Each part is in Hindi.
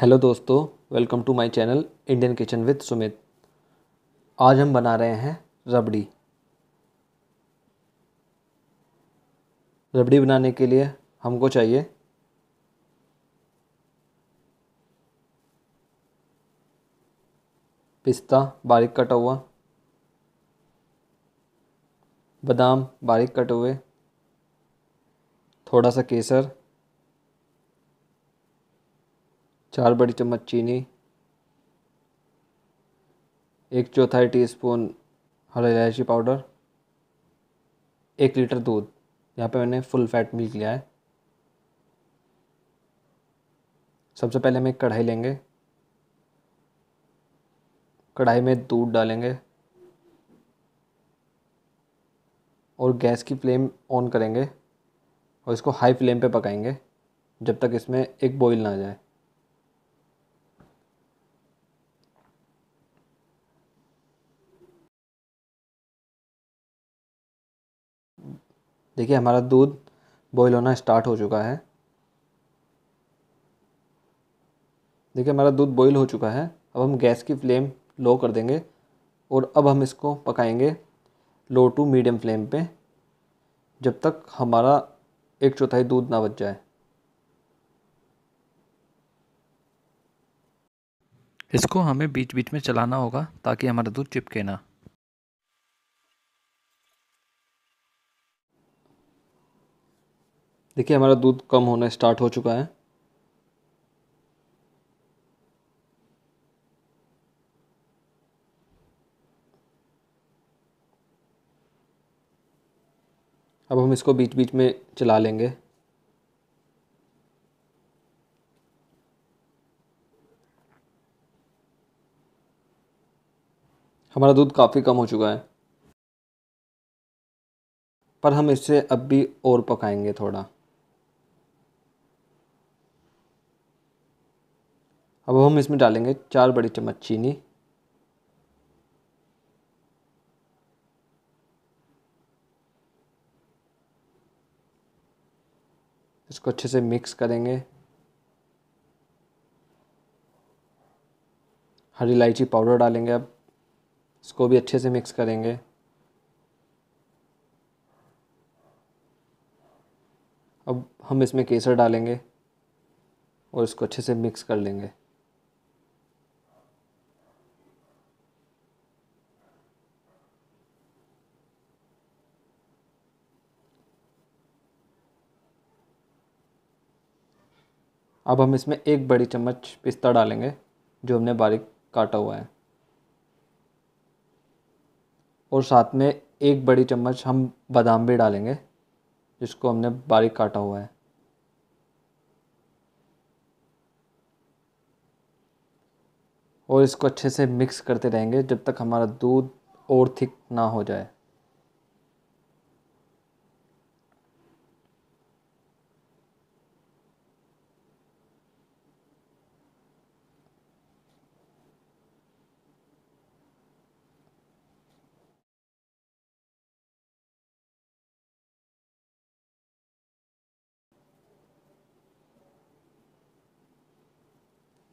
हेलो दोस्तों welcome to my channel Indian kitchen with Sumit आज हम बना रहे हैं रबड़ी रबड़ी बनाने के लिए हमको चाहिए पिस्ता बारीक कटा हुआ बादाम बारीक कटे हुए थोड़ा सा केसर चार बड़ी चम्मच चीनी एक चौथाई टीस्पून हरी इलायची पाउडर एक लीटर दूध यहाँ पे मैंने फुल फैट मिल्क लिया है सबसे पहले हम एक कढ़ाई लेंगे कढ़ाई में दूध डालेंगे और गैस की फ्लेम ऑन करेंगे और इसको हाई फ्लेम पे पकाएंगे जब तक इसमें एक बॉईल ना आ जाए देखिए हमारा दूध बॉयल होना स्टार्ट हो चुका है देखिए हमारा दूध बॉयल हो चुका है अब हम गैस की फ्लेम लो कर देंगे और अब हम इसको पकाएंगे लो टू मीडियम फ्लेम पे जब तक हमारा एक चौथाई दूध ना बच जाए इसको हमें बीच बीच में चलाना होगा ताकि हमारा दूध चिपके ना देखिए हमारा दूध कम होना स्टार्ट हो चुका है अब हम इसको बीच बीच में चला लेंगे हमारा दूध काफ़ी कम हो चुका है पर हम इसे अब भी और पकाएंगे थोड़ा अब हम इसमें डालेंगे चार बड़ी चम्मच चीनी इसको अच्छे से मिक्स करेंगे हरी इलायची पाउडर डालेंगे अब इसको भी अच्छे से मिक्स करेंगे अब हम इसमें केसर डालेंगे और इसको अच्छे से मिक्स कर लेंगे अब हम इसमें एक बड़ी चम्मच पिस्ता डालेंगे जो हमने बारीक काटा हुआ है और साथ में एक बड़ी चम्मच हम बादाम भी डालेंगे जिसको हमने बारीक काटा हुआ है और इसको अच्छे से मिक्स करते रहेंगे जब तक हमारा दूध और थिक ना हो जाए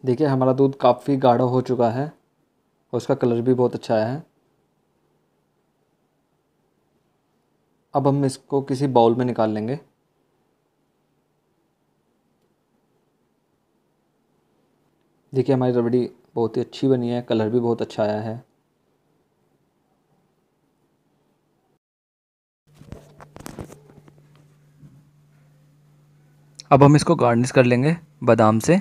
देखिए हमारा दूध काफ़ी गाढ़ा हो चुका है और उसका कलर भी बहुत अच्छा आया है अब हम इसको किसी बाउल में निकाल लेंगे देखिए हमारी रबड़ी बहुत ही अच्छी बनी है कलर भी बहुत अच्छा आया है अब हम इसको गार्निश कर लेंगे बादाम से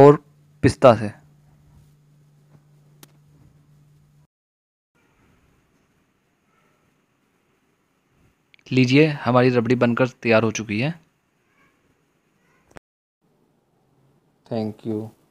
और पिस्ता से लीजिए हमारी रबड़ी बनकर तैयार हो चुकी है थैंक यू